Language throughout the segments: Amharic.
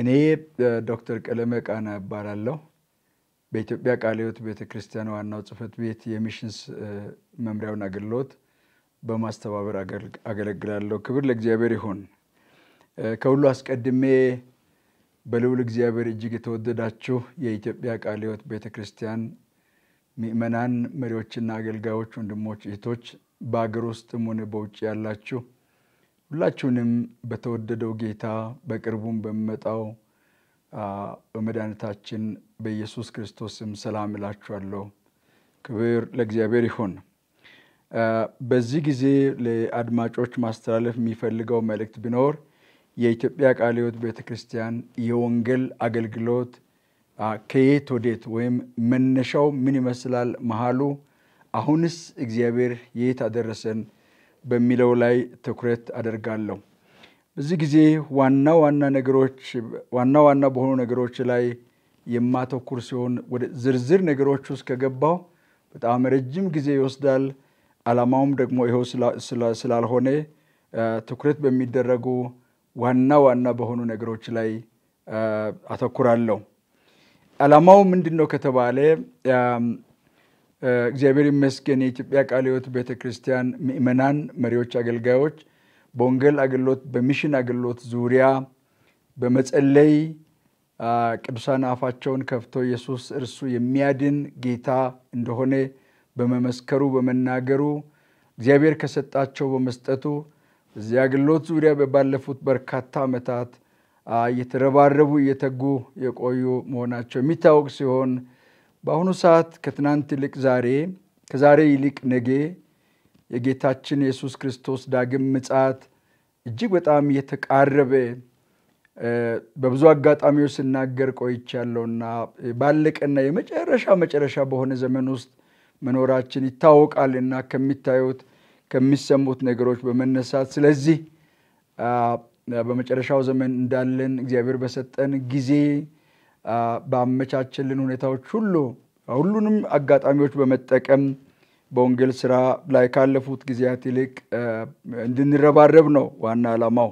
እኔ ዶክተር ቀለመ ቃና እባላለሁ። በኢትዮጵያ ቃለ ሕይወት ቤተ ክርስቲያን ዋናው ጽሕፈት ቤት የሚሽንስ መምሪያውን አገልግሎት በማስተባበር አገለግላለሁ። ክብር ለእግዚአብሔር ይሁን። ከሁሉ አስቀድሜ በልዑል እግዚአብሔር እጅግ የተወደዳችሁ የኢትዮጵያ ቃለ ሕይወት ቤተ ክርስቲያን መሪዎችና አገልጋዮች፣ ወንድሞች፣ እህቶች በአገር ውስጥም ሆነ በውጭ ያላችሁ ሁላችሁንም በተወደደው ጌታ በቅርቡም በሚመጣው በመድኃኒታችን በኢየሱስ ክርስቶስም ሰላም እላችኋለሁ። ክብር ለእግዚአብሔር ይሁን። በዚህ ጊዜ ለአድማጮች ማስተላለፍ የሚፈልገው መልእክት ቢኖር የኢትዮጵያ ቃለ ሕይወት ቤተ ክርስቲያን የወንጌል አገልግሎት ከየት ወዴት ወይም መነሻው ምን ይመስላል፣ መሃሉ አሁንስ እግዚአብሔር የት አደረሰን በሚለው ላይ ትኩረት አደርጋለሁ። ብዙ ጊዜ ዋና ዋና ነገሮች ዋና ዋና በሆኑ ነገሮች ላይ የማተኩር ሲሆን ወደ ዝርዝር ነገሮች ውስጥ ከገባው በጣም ረጅም ጊዜ ይወስዳል። ዓላማውም ደግሞ ይኸው ስላልሆነ ትኩረት በሚደረጉ ዋና ዋና በሆኑ ነገሮች ላይ አተኩራለሁ። ዓላማው ምንድን ነው ከተባለ እግዚአብሔር ይመስገን የኢትዮጵያ ቃለ ሕይወት ቤተ ክርስቲያን ምእመናን፣ መሪዎች፣ አገልጋዮች በወንጌል አገልግሎት በሚሽን አገልግሎት ዙሪያ በመጸለይ ቅዱሳን አፋቸውን ከፍቶ ኢየሱስ እርሱ የሚያድን ጌታ እንደሆነ በመመስከሩ በመናገሩ እግዚአብሔር ከሰጣቸው በመስጠቱ እዚህ አገልግሎት ዙሪያ ባለፉት በርካታ ዓመታት እየተረባረቡ እየተጉ የቆዩ መሆናቸው የሚታወቅ ሲሆን በአሁኑ ሰዓት ከትናንት ይልቅ ዛሬ ከዛሬ ይልቅ ነገ የጌታችን የሱስ ክርስቶስ ዳግም ምጽአት እጅግ በጣም እየተቃረበ በብዙ አጋጣሚዎች ስናገር ቆይቻለሁና ባለቀና የመጨረሻ መጨረሻ በሆነ ዘመን ውስጥ መኖራችን ይታወቃልና ከሚታዩት ከሚሰሙት ነገሮች በመነሳት ስለዚህ በመጨረሻው ዘመን እንዳለን እግዚአብሔር በሰጠን ጊዜ ባመቻቸልን ሁኔታዎች ሁሉ ሁሉንም አጋጣሚዎች በመጠቀም በወንጌል ስራ ላይ ካለፉት ጊዜያት ይልቅ እንድንረባረብ ነው ዋና ዓላማው።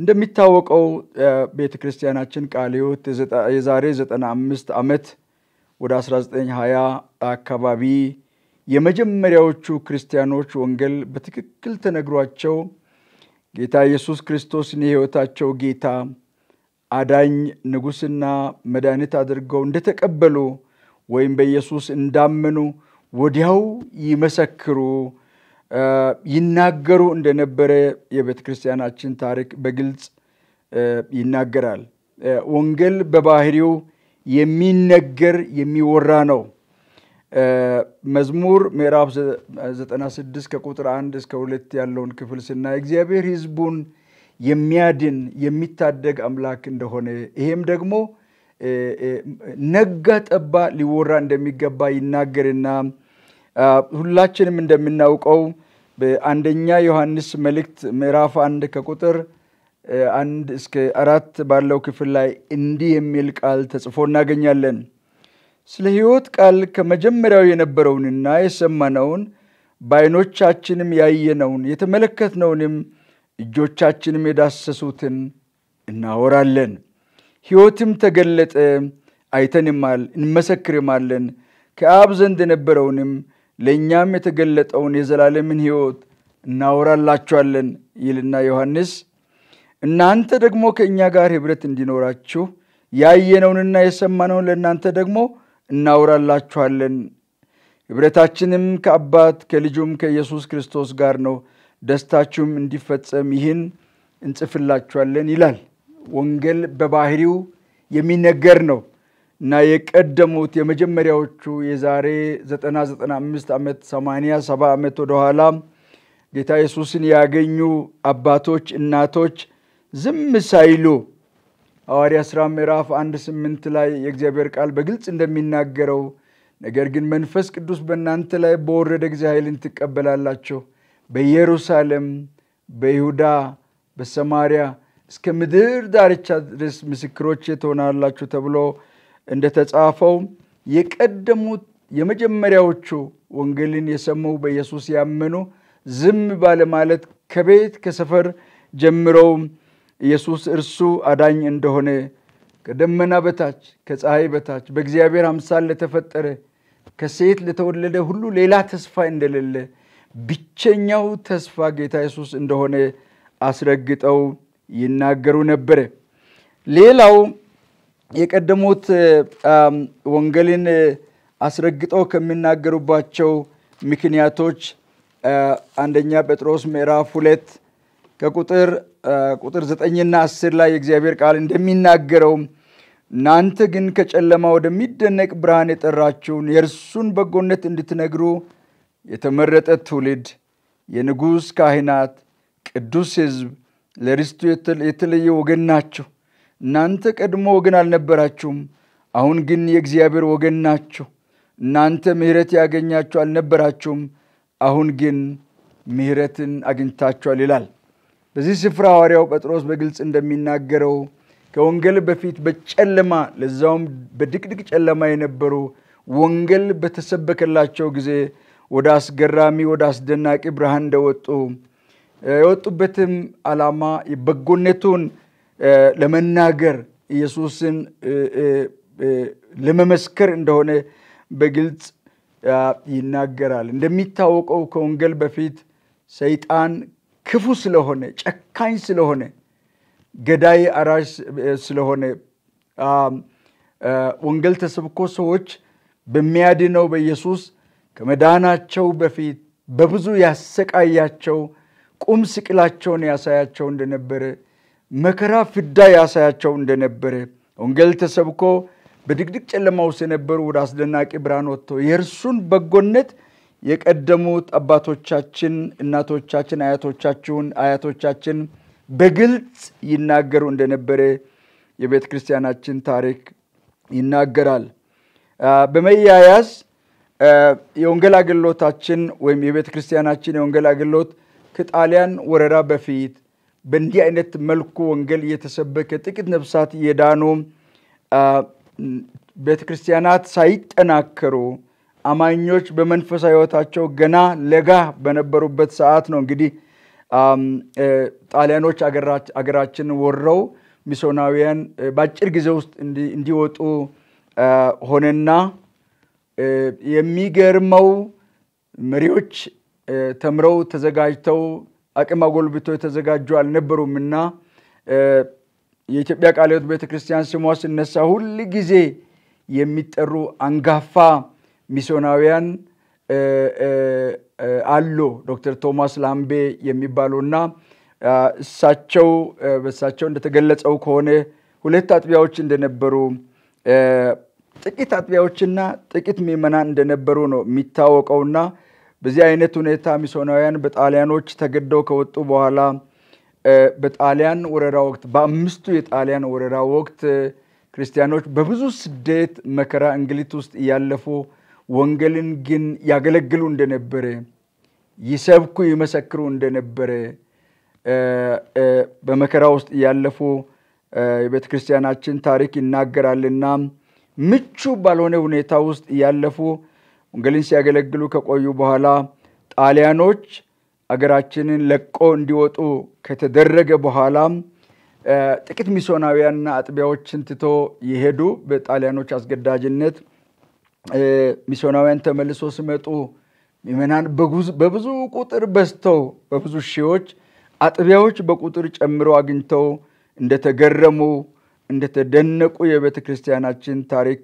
እንደሚታወቀው ቤተ ክርስቲያናችን ቃለ ሕይወት የዛሬ 95 ዓመት ወደ 1920 አካባቢ የመጀመሪያዎቹ ክርስቲያኖች ወንጌል በትክክል ተነግሯቸው ጌታ ኢየሱስ ክርስቶስን የሕይወታቸው ጌታ አዳኝ ንጉሥና መድኃኒት አድርገው እንደተቀበሉ ወይም በኢየሱስ እንዳመኑ ወዲያው ይመሰክሩ ይናገሩ እንደነበረ የቤተ ክርስቲያናችን ታሪክ በግልጽ ይናገራል። ወንጌል በባህሪው የሚነገር የሚወራ ነው። መዝሙር ምዕራፍ 96 ከቁጥር 1 እስከ 2 ያለውን ክፍል ስናይ እግዚአብሔር ሕዝቡን የሚያድን የሚታደግ አምላክ እንደሆነ ይሄም ደግሞ ነጋ ጠባ ሊወራ እንደሚገባ ይናገርና ሁላችንም እንደምናውቀው በአንደኛ ዮሐንስ መልእክት ምዕራፍ አንድ ከቁጥር አንድ እስከ አራት ባለው ክፍል ላይ እንዲህ የሚል ቃል ተጽፎ እናገኛለን። ስለ ሕይወት ቃል ከመጀመሪያው የነበረውንና የሰማነውን በዓይኖቻችንም ያየነውን የተመለከትነውንም እጆቻችንም የዳሰሱትን እናወራለን። ሕይወትም ተገለጠ፣ አይተንማል፣ እንመሰክርማለን። ከአብ ዘንድ የነበረውንም ለእኛም የተገለጠውን የዘላለምን ሕይወት እናወራላችኋለን ይልና ዮሐንስ እናንተ ደግሞ ከእኛ ጋር ኅብረት እንዲኖራችሁ ያየነውንና የሰማነውን ለእናንተ ደግሞ እናወራላችኋለን። ኅብረታችንም ከአባት ከልጁም ከኢየሱስ ክርስቶስ ጋር ነው። ደስታችሁም እንዲፈጸም ይህን እንጽፍላችኋለን ይላል። ወንጌል በባህሪው የሚነገር ነው እና የቀደሙት የመጀመሪያዎቹ የዛሬ 995 ዓመት 87 70 ዓመት ወደኋላ ጌታ ኢየሱስን ያገኙ አባቶች እናቶች ዝም ሳይሉ ሐዋርያ ሥራ ምዕራፍ አንድ ስምንት ላይ የእግዚአብሔር ቃል በግልጽ እንደሚናገረው ነገር ግን መንፈስ ቅዱስ በእናንተ ላይ በወረደ ጊዜ ኃይልን ትቀበላላችሁ በኢየሩሳሌም፣ በይሁዳ፣ በሰማሪያ እስከ ምድር ዳርቻ ድረስ ምስክሮች ትሆናላችሁ ተብሎ እንደተጻፈው የቀደሙት የመጀመሪያዎቹ ወንጌልን የሰሙ በኢየሱስ ያመኑ ዝም ባለማለት ከቤት ከሰፈር ጀምረው ኢየሱስ እርሱ አዳኝ እንደሆነ ከደመና በታች ከፀሐይ በታች በእግዚአብሔር አምሳል ለተፈጠረ ከሴት ለተወለደ ሁሉ ሌላ ተስፋ እንደሌለ ብቸኛው ተስፋ ጌታ ኢየሱስ እንደሆነ አስረግጠው ይናገሩ ነበረ። ሌላው የቀደሙት ወንጌልን አስረግጠው ከሚናገሩባቸው ምክንያቶች አንደኛ ጴጥሮስ ምዕራፍ ሁለት ከቁጥር ቁጥር ዘጠኝና አስር ላይ የእግዚአብሔር ቃል እንደሚናገረው እናንተ ግን ከጨለማ ወደሚደነቅ ብርሃን የጠራችውን የእርሱን በጎነት እንድትነግሩ የተመረጠ ትውልድ፣ የንጉሥ ካህናት፣ ቅዱስ ሕዝብ፣ ለርስቱ የተለየ ወገን ናችሁ። እናንተ ቀድሞ ወገን አልነበራችሁም፣ አሁን ግን የእግዚአብሔር ወገን ናችሁ። እናንተ ምሕረት ያገኛችሁ አልነበራችሁም፣ አሁን ግን ምሕረትን አግኝታችኋል ይላል። በዚህ ስፍራ ሐዋርያው ጴጥሮስ በግልጽ እንደሚናገረው ከወንጌል በፊት በጨለማ ለዛውም በድቅድቅ ጨለማ የነበሩ ወንጌል በተሰበከላቸው ጊዜ ወደ አስገራሚ ወደ አስደናቂ ብርሃን እንደወጡ የወጡበትም ዓላማ በጎነቱን ለመናገር ኢየሱስን ለመመስከር እንደሆነ በግልጽ ይናገራል። እንደሚታወቀው ከወንጌል በፊት ሰይጣን ክፉ ስለሆነ፣ ጨካኝ ስለሆነ፣ ገዳይ አራሽ ስለሆነ ወንጌል ተሰብኮ ሰዎች በሚያድነው በኢየሱስ ከመዳናቸው በፊት በብዙ ያሰቃያቸው፣ ቁም ስቅላቸውን ያሳያቸው እንደነበረ፣ መከራ ፍዳ ያሳያቸው እንደነበረ ወንጌል ተሰብኮ በድቅድቅ ጨለማ ውስጥ የነበሩ ወደ አስደናቂ ብርሃን ወጥቶ የእርሱን በጎነት የቀደሙት አባቶቻችን፣ እናቶቻችን፣ አያቶቻችሁን አያቶቻችን በግልጽ ይናገሩ እንደነበረ የቤተ ክርስቲያናችን ታሪክ ይናገራል። በመያያዝ የወንጌል አገልግሎታችን ወይም የቤተ ክርስቲያናችን የወንጌል አገልግሎት ከጣሊያን ወረራ በፊት በእንዲህ አይነት መልኩ ወንጌል እየተሰበከ ጥቂት ነፍሳት የዳኑ ቤተ ክርስቲያናት ሳይጠናከሩ አማኞች በመንፈሳዊ ሕይወታቸው ገና ለጋ በነበሩበት ሰዓት ነው እንግዲህ ጣሊያኖች አገራችን ወረው ሚስዮናውያን በአጭር ጊዜ ውስጥ እንዲወጡ ሆነና የሚገርመው መሪዎች ተምረው ተዘጋጅተው አቅም አጎልብቶ የተዘጋጁ አልነበሩም እና የኢትዮጵያ ቃለ ሕይወት ቤተክርስቲያን ስሟ ሲነሳ ሁል ጊዜ የሚጠሩ አንጋፋ ሚስዮናውያን አሉ። ዶክተር ቶማስ ላምቤ የሚባሉና እሳቸው በእሳቸው እንደተገለጸው ከሆነ ሁለት አጥቢያዎች እንደነበሩ ጥቂት አጥቢያዎችና ጥቂት ምዕመናን እንደነበሩ ነው የሚታወቀውና በዚህ አይነት ሁኔታ ሚስዮናውያን በጣሊያኖች ተገደው ከወጡ በኋላ በጣሊያን ወረራ ወቅት በአምስቱ የጣሊያን ወረራ ወቅት ክርስቲያኖች በብዙ ስደት፣ መከራ፣ እንግሊት ውስጥ እያለፉ ወንጌልን ግን ያገለግሉ እንደነበረ ይሰብኩ፣ ይመሰክሩ እንደነበረ በመከራ ውስጥ እያለፉ የቤተ ክርስቲያናችን ታሪክ ይናገራልና ምቹ ባልሆነ ሁኔታ ውስጥ እያለፉ ወንጌልን ሲያገለግሉ ከቆዩ በኋላ ጣሊያኖች አገራችንን ለቆ እንዲወጡ ከተደረገ በኋላ ጥቂት ሚስዮናውያንና አጥቢያዎችን ትቶ ይሄዱ። በጣሊያኖች አስገዳጅነት ሚስዮናውያን ተመልሶ ሲመጡ ምእመናን በብዙ ቁጥር በዝተው በብዙ ሺዎች አጥቢያዎች በቁጥር ጨምሮ አግኝተው እንደተገረሙ እንደተደነቁ የቤተ ክርስቲያናችን ታሪክ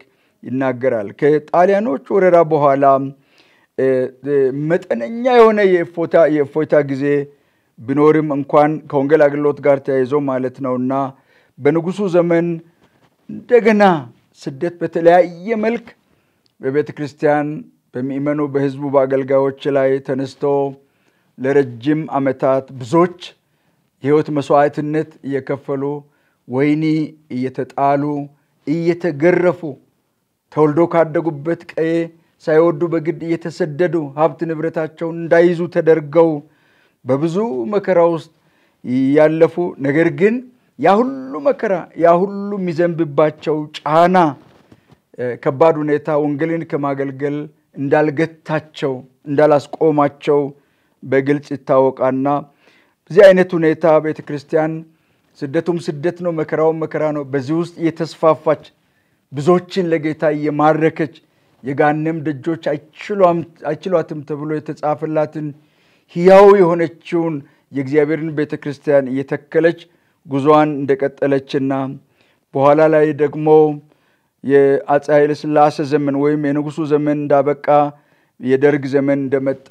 ይናገራል። ከጣሊያኖች ወረራ በኋላ መጠነኛ የሆነ የእፎይታ ጊዜ ቢኖርም እንኳን ከወንጌል አገልግሎት ጋር ተያይዞ ማለት ነውና በንጉሱ ዘመን እንደገና ስደት በተለያየ መልክ በቤተ ክርስቲያን በሚእመኑ በህዝቡ በአገልጋዮች ላይ ተነስቶ ለረጅም ዓመታት ብዙዎች የህይወት መስዋዕትነት እየከፈሉ ወይኒ እየተጣሉ እየተገረፉ ተወልዶ ካደጉበት ቀዬ ሳይወዱ በግድ እየተሰደዱ ሀብት ንብረታቸውን እንዳይዙ ተደርገው በብዙ መከራ ውስጥ ያለፉ ነገር ግን ያ ሁሉ መከራ ያ ሁሉ የሚዘንብባቸው ጫና ከባድ ሁኔታ ወንጌልን ከማገልገል እንዳልገታቸው እንዳላስቆማቸው በግልጽ ይታወቃና በዚህ አይነት ሁኔታ ቤተ ክርስቲያን ስደቱም ስደት ነው፣ መከራውም መከራ ነው። በዚህ ውስጥ የተስፋፋች ብዙዎችን ለጌታ የማረከች የጋነም ደጆች አይችሏትም ተብሎ የተጻፈላትን ሕያው የሆነችውን የእግዚአብሔርን ቤተ ክርስቲያን እየተከለች ጉዞዋን እንደቀጠለችና በኋላ ላይ ደግሞ የአፄ ኃይለ ሥላሴ ዘመን ወይም የንጉሱ ዘመን እንዳበቃ የደርግ ዘመን እንደመጣ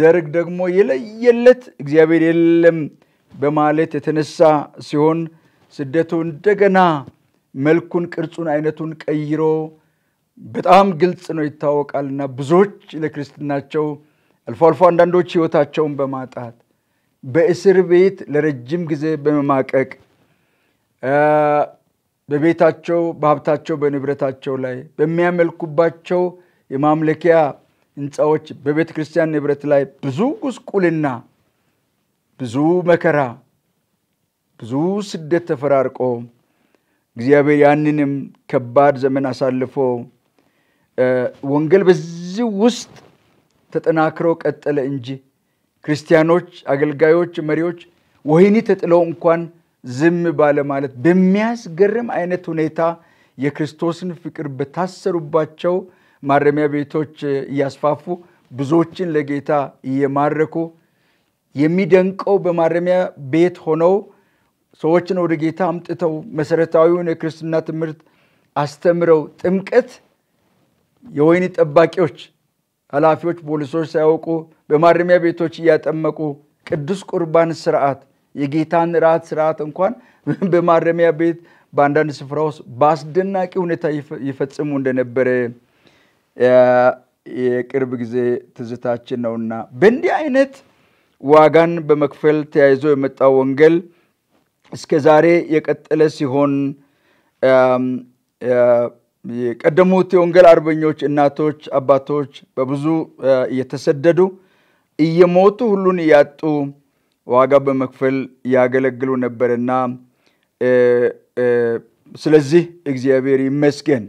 ደርግ ደግሞ የለየለት እግዚአብሔር የለም በማለት የተነሳ ሲሆን ስደቱ እንደገና መልኩን፣ ቅርጹን፣ አይነቱን ቀይሮ በጣም ግልጽ ነው ይታወቃል። ብዙዎች ለክርስትናቸው አልፎ አልፎ አንዳንዶች ህይወታቸውን በማጣት በእስር ቤት ለረጅም ጊዜ በመማቀቅ በቤታቸው፣ በሀብታቸው፣ በንብረታቸው ላይ በሚያመልኩባቸው የማምለኪያ ህንፃዎች፣ በቤተ ክርስቲያን ንብረት ላይ ብዙ ጉስቁልና ብዙ መከራ፣ ብዙ ስደት ተፈራርቆ እግዚአብሔር ያንንም ከባድ ዘመን አሳልፎ ወንገል በዚህ ውስጥ ተጠናክሮ ቀጠለ እንጂ ክርስቲያኖች፣ አገልጋዮች፣ መሪዎች ወህኒ ተጥለው እንኳን ዝም ባለማለት በሚያስገርም አይነት ሁኔታ የክርስቶስን ፍቅር በታሰሩባቸው ማረሚያ ቤቶች እያስፋፉ ብዙዎችን ለጌታ እየማረኩ የሚደንቀው በማረሚያ ቤት ሆነው ሰዎችን ወደ ጌታ አምጥተው መሰረታዊውን የክርስትና ትምህርት አስተምረው ጥምቀት የወይን ጠባቂዎች፣ ኃላፊዎች፣ ፖሊሶች ሳያውቁ በማረሚያ ቤቶች እያጠመቁ ቅዱስ ቁርባን ስርዓት የጌታን ራት ስርዓት እንኳን በማረሚያ ቤት በአንዳንድ ስፍራ ውስጥ በአስደናቂ ሁኔታ ይፈጽሙ እንደነበረ የቅርብ ጊዜ ትዝታችን ነውና በእንዲህ አይነት ዋጋን በመክፈል ተያይዞ የመጣው ወንጌል እስከ ዛሬ የቀጠለ ሲሆን የቀደሙት የወንጌል አርበኞች እናቶች፣ አባቶች በብዙ እየተሰደዱ እየሞቱ ሁሉን እያጡ ዋጋ በመክፈል ያገለግሉ ነበርና ስለዚህ እግዚአብሔር ይመስገን።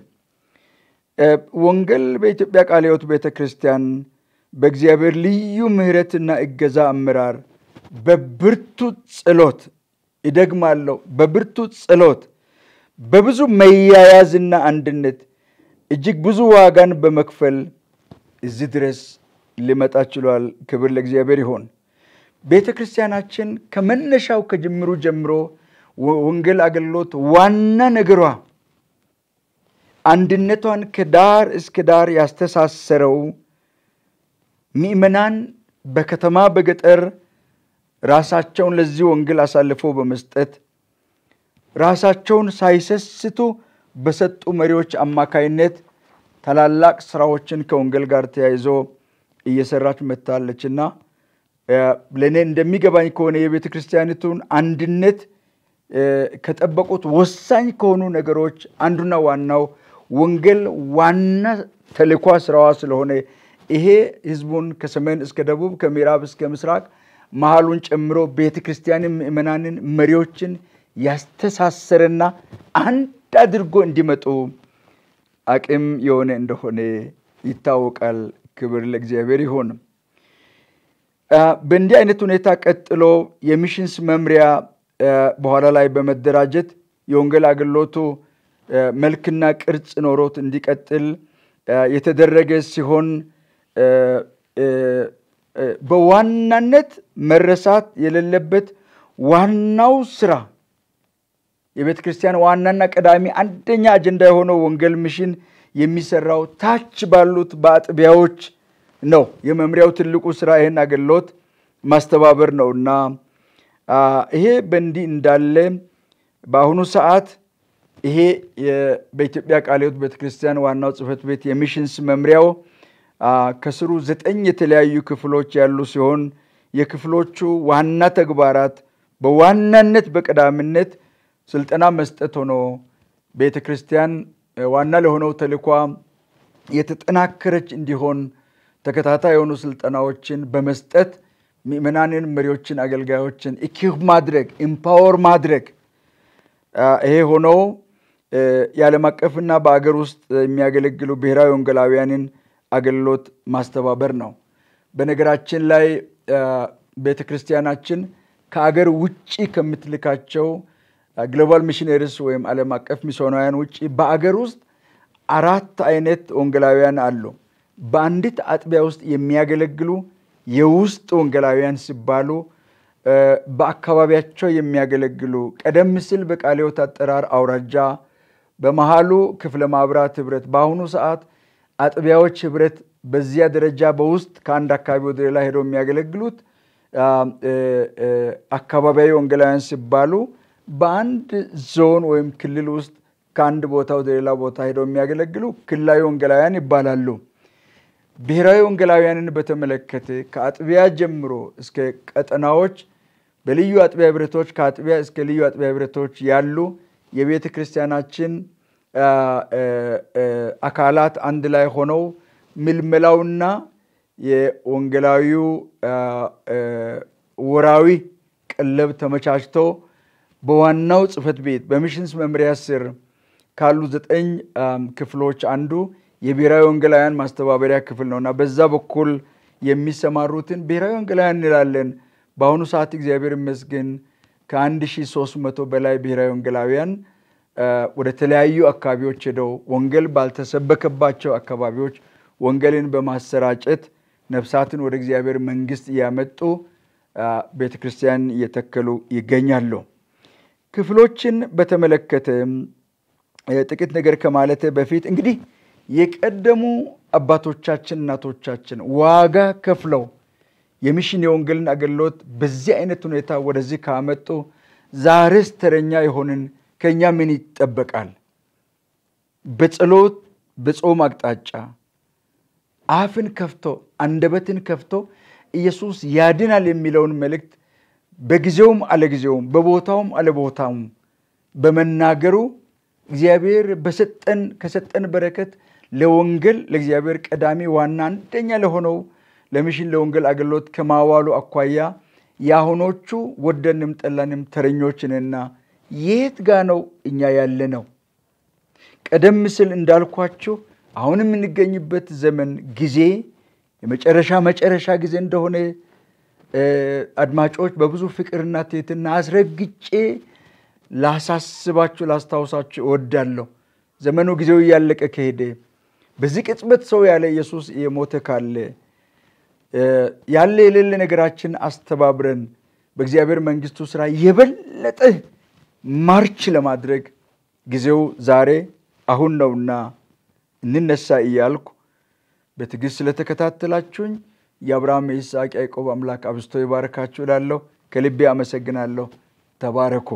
ወንጌል በኢትዮጵያ ቃለ ሕይወት ቤተ ክርስቲያን በእግዚአብሔር ልዩ ምሕረትና እገዛ አመራር በብርቱ ጸሎት ይደግማለሁ፣ በብርቱ ጸሎት በብዙ መያያዝና አንድነት እጅግ ብዙ ዋጋን በመክፈል እዚህ ድረስ ሊመጣ ችሏል። ክብር ለእግዚአብሔር ይሆን። ቤተ ክርስቲያናችን ከመነሻው ከጅምሩ ጀምሮ ወንጌል አገልግሎት ዋና ነገሯ አንድነቷን ከዳር እስከ ዳር ያስተሳሰረው ምእመናን በከተማ በገጠር ራሳቸውን ለዚህ ወንጌል አሳልፎ በመስጠት ራሳቸውን ሳይሰስቱ በሰጡ መሪዎች አማካይነት ታላላቅ ስራዎችን ከወንጌል ጋር ተያይዞ እየሰራች መታለችና ለእኔ እንደሚገባኝ ከሆነ የቤተ ክርስቲያኒቱን አንድነት ከጠበቁት ወሳኝ ከሆኑ ነገሮች አንዱና ዋናው ወንጌል ዋና ተልኳ ስራዋ ስለሆነ ይሄ ህዝቡን ከሰሜን እስከ ደቡብ ከምዕራብ እስከ ምስራቅ መሀሉን ጨምሮ ቤተ ክርስቲያንን፣ ምእመናንን፣ መሪዎችን ያስተሳሰረና አንድ አድርጎ እንዲመጡ አቅም የሆነ እንደሆነ ይታወቃል። ክብር ለእግዚአብሔር ይሁን። በእንዲህ አይነት ሁኔታ ቀጥሎ የሚሽንስ መምሪያ በኋላ ላይ በመደራጀት የወንጌል አገልግሎቱ መልክና ቅርጽ ኖሮት እንዲቀጥል የተደረገ ሲሆን በዋናነት መረሳት የሌለበት ዋናው ስራ የቤተ ክርስቲያን ዋናና ቀዳሚ አንደኛ አጀንዳ የሆነው ወንጌል ሚሽን የሚሰራው ታች ባሉት በአጥቢያዎች ነው። የመምሪያው ትልቁ ስራ ይህን አገልግሎት ማስተባበር ነውና ይሄ በእንዲህ እንዳለ በአሁኑ ሰዓት ይሄ በኢትዮጵያ ቃለ ሕይወት ቤተክርስቲያን ዋናው ጽህፈት ቤት የሚሽንስ መምሪያው ከስሩ ዘጠኝ የተለያዩ ክፍሎች ያሉ ሲሆን የክፍሎቹ ዋና ተግባራት በዋናነት በቀዳሚነት ስልጠና መስጠት ሆኖ ቤተ ክርስቲያን ዋና ለሆነው ተልኳ የተጠናከረች እንዲሆን ተከታታይ የሆኑ ስልጠናዎችን በመስጠት ምእመናንን፣ መሪዎችን፣ አገልጋዮችን ኢኪህ ማድረግ ኢምፓወር ማድረግ ይሄ ሆኖ የዓለም አቀፍና በአገር ውስጥ የሚያገለግሉ ብሔራዊ ወንጌላውያንን አገልግሎት ማስተባበር ነው። በነገራችን ላይ ቤተ ክርስቲያናችን ከአገር ውጭ ከምትልካቸው ግሎባል ሚሽነሪስ ወይም ዓለም አቀፍ ሚስዮናውያን ውጭ በአገር ውስጥ አራት አይነት ወንጌላውያን አሉ። በአንዲት አጥቢያ ውስጥ የሚያገለግሉ የውስጥ ወንጌላውያን ሲባሉ በአካባቢያቸው የሚያገለግሉ ቀደም ሲል በቃለ ሕይወት አጠራር አውራጃ፣ በመሃሉ ክፍለ ማብራት ህብረት፣ በአሁኑ ሰዓት አጥቢያዎች ህብረት በዚያ ደረጃ በውስጥ ከአንድ አካባቢ ወደ ሌላ ሄደው የሚያገለግሉት አካባቢያዊ ወንጌላውያን ሲባሉ በአንድ ዞን ወይም ክልል ውስጥ ከአንድ ቦታ ወደ ሌላ ቦታ ሄደው የሚያገለግሉ ክልላዊ ወንጌላውያን ይባላሉ። ብሔራዊ ወንጌላውያንን በተመለከተ ከአጥቢያ ጀምሮ እስከ ቀጠናዎች በልዩ አጥቢያ ህብረቶች ከአጥቢያ እስከ ልዩ አጥቢያ ህብረቶች ያሉ የቤተ ክርስቲያናችን አካላት አንድ ላይ ሆነው ምልመላውና የወንጌላዊው ወራዊ ቀለብ ተመቻችቶ በዋናው ጽህፈት ቤት በሚሽንስ መምሪያ ስር ካሉ ዘጠኝ ክፍሎች አንዱ የብሔራዊ ወንጌላውያን ማስተባበሪያ ክፍል ነው እና በዛ በኩል የሚሰማሩትን ብሔራዊ ወንጌላውያን እንላለን። በአሁኑ ሰዓት እግዚአብሔር ይመስገን ከ1300 በላይ ብሔራዊ ወንጌላውያን ወደ ተለያዩ አካባቢዎች ሄደው ወንጌል ባልተሰበከባቸው አካባቢዎች ወንጌልን በማሰራጨት ነፍሳትን ወደ እግዚአብሔር መንግስት እያመጡ ቤተ ክርስቲያን እየተከሉ ይገኛሉ። ክፍሎችን በተመለከተ ጥቂት ነገር ከማለት በፊት እንግዲህ የቀደሙ አባቶቻችን እናቶቻችን ዋጋ ከፍለው የሚሽን የወንጌልን አገልግሎት በዚህ አይነት ሁኔታ ወደዚህ ካመጡ ዛሬስ ተረኛ የሆንን ከእኛ ምን ይጠበቃል? በጸሎት በጾም አቅጣጫ አፍን ከፍቶ አንደበትን ከፍቶ ኢየሱስ ያድናል የሚለውን መልእክት በጊዜውም አለጊዜውም በቦታውም አለቦታውም በመናገሩ እግዚአብሔር በሰጠን ከሰጠን በረከት ለወንጌል ለእግዚአብሔር ቀዳሚ ዋና አንደኛ ለሆነው ለሚሽን ለወንጌል አገልግሎት ከማዋሉ አኳያ የአሁኖቹ ወደንም ጠላንም ተረኞችንና የት ጋ ነው እኛ ያለ ነው? ቀደም ስል እንዳልኳችሁ አሁን የምንገኝበት ዘመን ጊዜ የመጨረሻ መጨረሻ ጊዜ እንደሆነ አድማጮች በብዙ ፍቅርና ትትና አስረግጬ ላሳስባችሁ ላስታውሳችሁ እወዳለሁ። ዘመኑ ጊዜው እያለቀ ከሄደ በዚህ ቅጽበት ሰው ያለ ኢየሱስ የሞተ ካለ ያለ የሌለ ነገራችን አስተባብረን በእግዚአብሔር መንግስቱ ስራ የበለጠ ማርች ለማድረግ ጊዜው ዛሬ አሁን ነውና እንነሳ እያልኩ በትዕግሥት ስለተከታተላችሁኝ የአብርሃም የይስሐቅ ያዕቆብ አምላክ አብዝቶ ይባርካችሁ እላለሁ። ከልቤ አመሰግናለሁ። ተባረኩ።